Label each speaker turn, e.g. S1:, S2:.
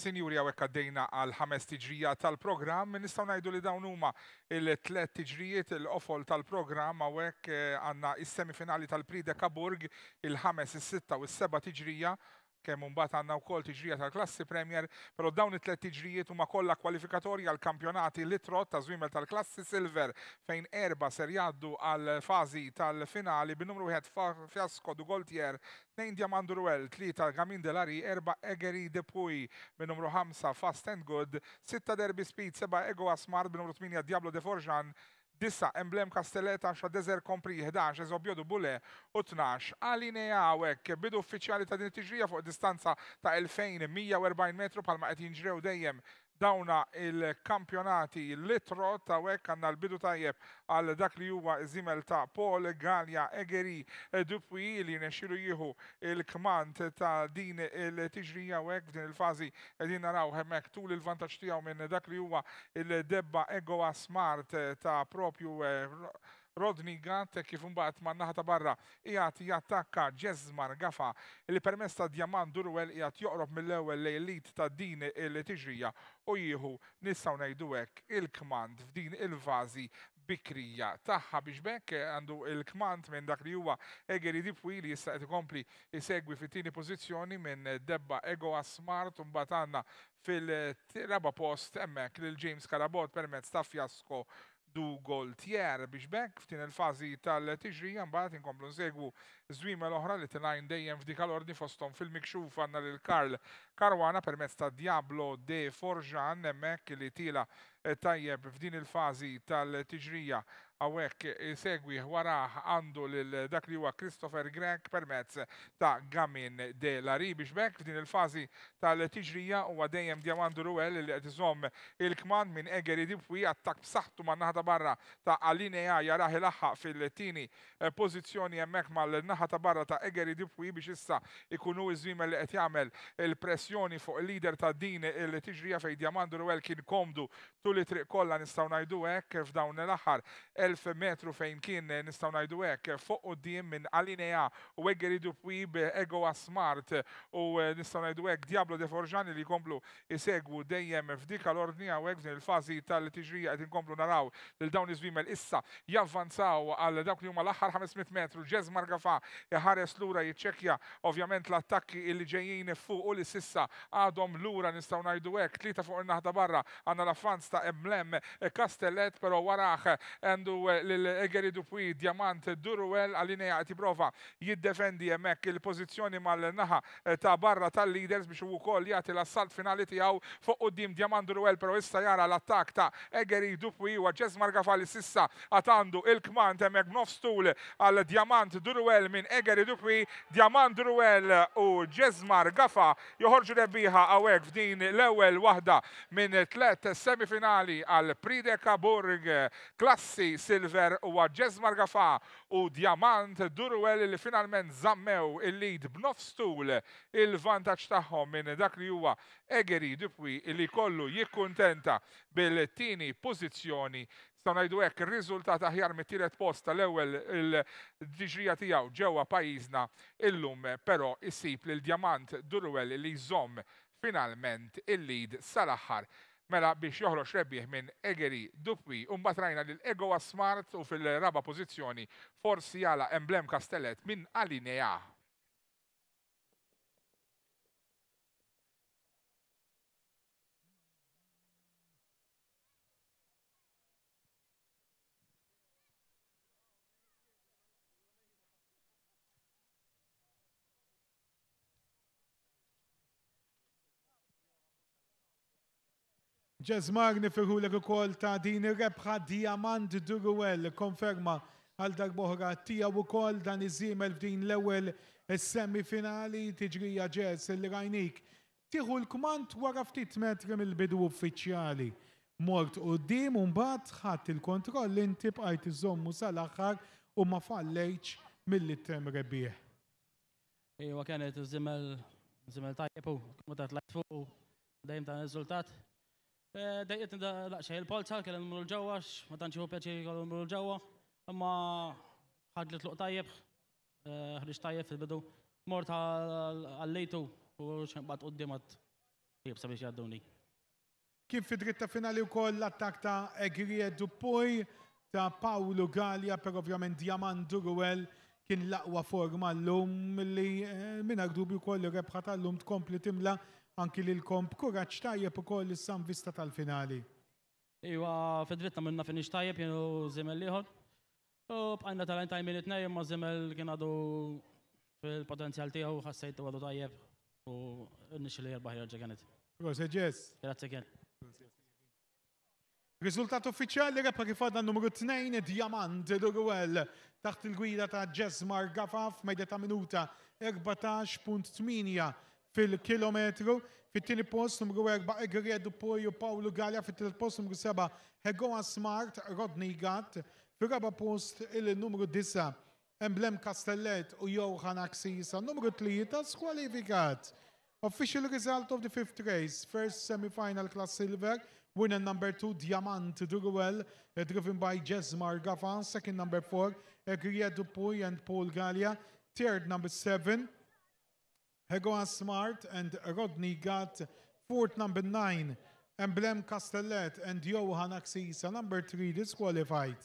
S1: Sinjuri għawek għaddejna għal ħames tiġrija tal-program, nistaw najdu li dawn huma il-tlet tiġrijiet il-ofol tal-program għawek eh, għanna is-semifinali tal-Pride Kaburg il-ħames, is-sitta u s-seba tiġrija kemm mbagħad għandna wkoll tiġrija tal-klassi Premier, però dawn it-tlet tiġrijiet huma kollha kwalifikatorja għal kampjonati litrot ta' żwiemel tal-klassi Silver fejn erba ser jgħaddu għal fażi tal-finali bin-numru wieħed Fiasco du Goltier, tnejn Diamandu Ruel, tlieta Gamin Delari, erba Egeri Depuy bin-numru 5 Fast and Good, sitta Derby Speed, seba Ego Asmar bin-numru 8 Diablo de Forjan, Dissa emblem kastellet x'a dezer kompri 11 eżobjodu bule u 12 għalinea għawek bidu uffiċjali ta' din tiġrija fuq distanza ta' 2140 metru palma qed jinġrew dejjem dawna il-kampjonati l-litro ta' wek għanna l-bidu tajjeb għal dak li huwa zimel ta' Paul Galja Egeri Dupuy li nesċilu jieħu il-kmant ta' din il-tiġrija wek f'din il-fazi din naraw hemmek tul il-vantaġġ tiegħu minn dak li huwa il-debba Egoa Smart ta' propju eh, Rodni te kif mbagħad man naħa ta' barra qiegħed jattakka ġeżmar gafa li permess ta' Djaman Durwel qiegħed joqrob mill-ewwel lejlit ta' din il-tiġrija u jieħu nistgħu ngħidu hekk il-kmand f'din il-vażi bikrija taħħa biex bekk għandu il-kmand minn dak li huwa Egeri Dipwi li jista' ikompli isegwi fit-tieni pożizzjoni minn Debba Ego Smart u mbagħad fil-raba post emmek lil James Karabot permezz ta' Fjasko du gol tjer biex bekk f'tin il-fazi tal-tiġrija mbagħad inkomplu nsegwu żwima l-oħra li najn dejjem f'dik l-ordni fosthom fil-mikxuf għandna lil Karl Karwana permezz ta' Diablo de Forjan hemmhekk li tila Eh, tajjeb f'din il-fazi tal-tiġrija għawek eh, segwi għaraħ għandu dak li huwa Christopher Gregg permezz ta' Gamin de la Ribix bekk f'din il-fazi tal-tiġrija u għadejem Diamandu għel li għetizom il-kman minn Egeri Dipwi attak b'saħtu ma' naħta barra ta' Alinea jaraħ il-ħa fil-tini eh, pozizjoni jemmek mal-naħta barra ta' Egeri Dipwi biex issa ikunu iżwimel li qed jagħmel il-pressjoni fuq il-lider ta' din il-tiġrija fej Diamandu Ruel kien komdu tul li triq kollha nistgħu ngħidu hekk f'dawn l-aħħar 1000 metru fejn kien nistgħu ngħidu hekk fuq quddiem minn Alinea u hekk iridu twib ego smart u nistgħu ngħidu hekk Diablo de Forġani li jkomplu isegwu dejjem f'dik l-ordnija u hekk il-fażi tal-tiġrija qed inkomplu naraw lil dawn iż-żwiemel issa javvanzaw għal dawk li huma l-aħħar 500 metru ġez margafa ħares lura jiċċekkja ovvjament l-attakki illi ġejjin fuq u li sissa għadhom lura nistgħu ngħidu hekk tlieta fuq in-naħda barra għandna l-affanz ta' ta' emblem Kastellet, eh, pero waraħ għandu eh, eh, l-Egeri Dupuy Diamant Duruel għalinja għati prova jiddefendi emmek il-pozizjoni mal-naħa ta' barra tal-leaders biex u koll jgħati l-assalt finali tijaw fuq u dim Diamant Duruel, pero issa jara l-attak ta' Egeri Dupuy u għagġez fali sissa għatandu il-kmant emmek nofstul għal Diamant Duruel minn Egeri Dupuy, Diamant Duruel u Ġezmar Gafa joħorġu rebbiħa għawek f'din l-ewel wahda minn tlet semifinali finali għal Pride Kaburg, Klassi Silver u Għagġez Margafa u Diamant Durwell li finalment zammew il-lid b'nofs tul il-vantaġġ tagħhom minn dak li huwa Egeri Dupwi li kollu jikkuntenta bil-tini pożizzjoni Staw najdu hekk ir-riżultat aħjar mit-tielet post tal-ewwel il-diġrija tiegħu ġewwa pajjiżna illum però isib lil Diamant Durwell li jżomm finalment il-lid sal-aħħar Mela biex joħroġ rebbieħ minn Egeri Dupwi u mbagħad rajna lil Ego Smart u fil-raba pożizzjoni forsi jala emblem Kastellet minn Alinea
S2: Jazz magnifiku l ukoll ta' din ir-rebħa Diamant Duruel konferma għal darboħra tiegħu ukoll dan iż f'din l-ewwel semifinali tiġrija ġez l rajnik tieħu l-kmant wara ftit metri mill-bidu uffiċjali. Mort dim u mbagħad ħadd il-kontroll inti bqajt iżommu sal-aħħar u ma fallejx mill tem rebbieħ.
S3: Iwa kienet iż-żimel tajjepu, mutat lajtfu, lajt dan dejjem ta' riżultat. Eh, Dejqet nida laqxaj il-polza, kellem mru l ġawa ma tanċi u pjaċi kellem mru l-ġawa, imma ħadli t-luq tajjeb, eh, ħriġ tajjeb fil-bidu, mort għall-Lejtu u xembat qoddimat jib sabiex jadduni. Kif fi dritta finali
S2: u koll l-attak ta' Egrie Dupuj ta' Paolo Gallia, per ovvjament Diamant Duruel, kien l-aqwa forma l-lum li eh, minna u koll rebħa tal-lum tkompli timla anki li l-komp kuraċ tajjeb u koll l-sam vista tal-finali.
S3: Iwa, fedritna minna finix tajjeb jenu zimel liħor. U bħajna tal-għajn tajmin it nej ma zimel kienadu fil-potenzjal tiegħu ħassejt u għadu tajjeb u nix li jirbaħi jirġa għanet.
S2: Proset ġes. Grazie kien. Riżultat uffiċjali repa kif għadna numru 2 Diamant Durwell taħt il-gwida ta' Jess Margafaf mejda ta' minuta 14.8 fil-kilometru, fit-tini post numru 4 Gredu Poju Paolo Galja, fit-tini post numru 7 Hegoa Smart Rodney Gatt, fil-raba post il-numru 10, Emblem Castellet u Johan Aksisa, numru 3 skwalifikat. Official result of the fifth race, first semi-final class silver, winner number two, Diamant Duruel, uh, driven by Jesmar Gavan, second number four, Egria Poju and Paul Galia, third number seven, Hegoa Smart and Rodney got Fort number nine, Emblem Castellet and Johan Axisa number three disqualified.